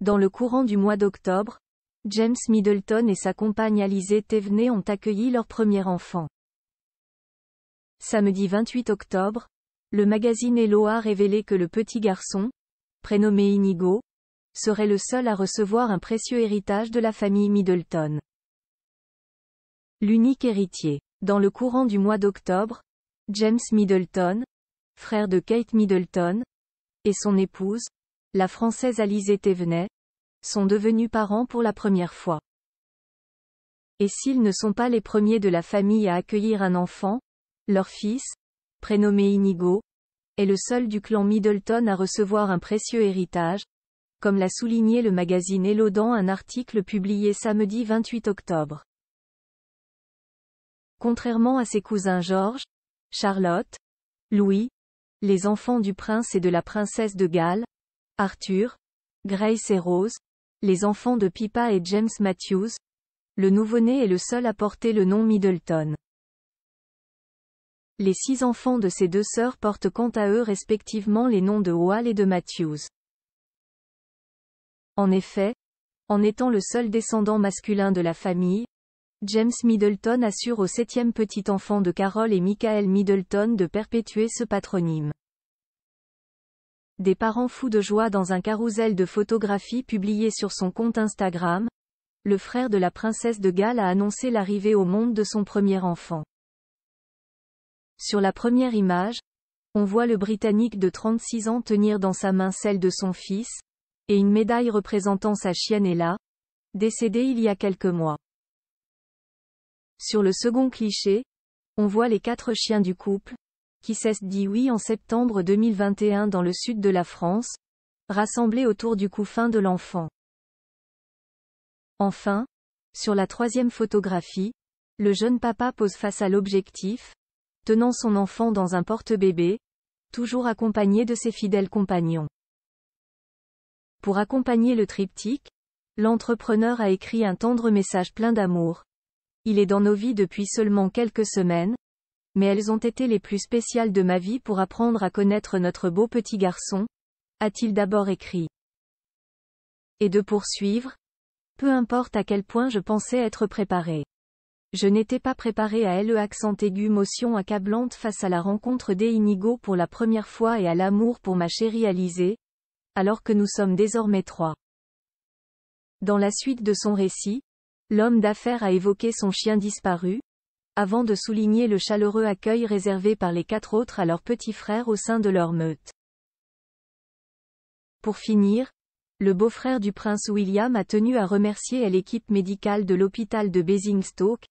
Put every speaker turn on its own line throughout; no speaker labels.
Dans le courant du mois d'octobre, James Middleton et sa compagne Alizée Thévenet ont accueilli leur premier enfant. Samedi 28 octobre, le magazine Hello a révélé que le petit garçon, prénommé Inigo, serait le seul à recevoir un précieux héritage de la famille Middleton. L'unique héritier. Dans le courant du mois d'octobre, James Middleton, frère de Kate Middleton, et son épouse, la Française Alizée Thévenet, sont devenus parents pour la première fois. Et s'ils ne sont pas les premiers de la famille à accueillir un enfant, leur fils, prénommé Inigo, est le seul du clan Middleton à recevoir un précieux héritage, comme l'a souligné le magazine Hello un article publié samedi 28 octobre. Contrairement à ses cousins Georges, Charlotte, Louis, les enfants du prince et de la princesse de Galles, Arthur, Grace et Rose, les enfants de Pippa et James Matthews, le nouveau-né est le seul à porter le nom Middleton. Les six enfants de ces deux sœurs portent quant à eux respectivement les noms de Wall et de Matthews. En effet, en étant le seul descendant masculin de la famille, James Middleton assure au septième petit enfant de Carol et Michael Middleton de perpétuer ce patronyme des parents fous de joie dans un carrousel de photographies publiées sur son compte Instagram, le frère de la princesse de Galles a annoncé l'arrivée au monde de son premier enfant. Sur la première image, on voit le Britannique de 36 ans tenir dans sa main celle de son fils, et une médaille représentant sa chienne Ella, décédée il y a quelques mois. Sur le second cliché, on voit les quatre chiens du couple, qui s'est dit oui en septembre 2021 dans le sud de la France, rassemblé autour du couffin de l'enfant. Enfin, sur la troisième photographie, le jeune papa pose face à l'objectif, tenant son enfant dans un porte-bébé, toujours accompagné de ses fidèles compagnons. Pour accompagner le triptyque, l'entrepreneur a écrit un tendre message plein d'amour. Il est dans nos vies depuis seulement quelques semaines, mais elles ont été les plus spéciales de ma vie pour apprendre à connaître notre beau petit garçon, a-t-il d'abord écrit. Et de poursuivre, peu importe à quel point je pensais être préparé. Je n'étais pas préparé à elle » accent aigu motion accablante face à la rencontre d'Einigo pour la première fois et à l'amour pour ma chérie Alizée, alors que nous sommes désormais trois. Dans la suite de son récit, l'homme d'affaires a évoqué son chien disparu, avant de souligner le chaleureux accueil réservé par les quatre autres à leurs petits frère au sein de leur meute. Pour finir, le beau-frère du prince William a tenu à remercier l'équipe médicale de l'hôpital de Basingstoke,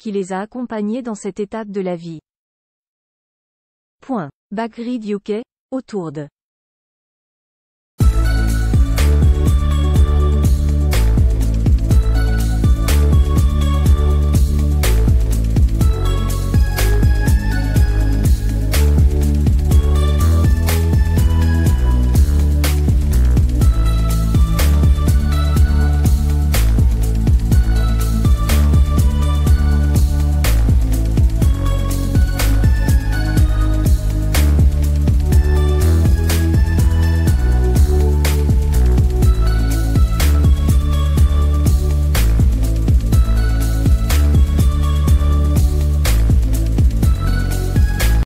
qui les a accompagnés dans cette étape de la vie. Point. autour de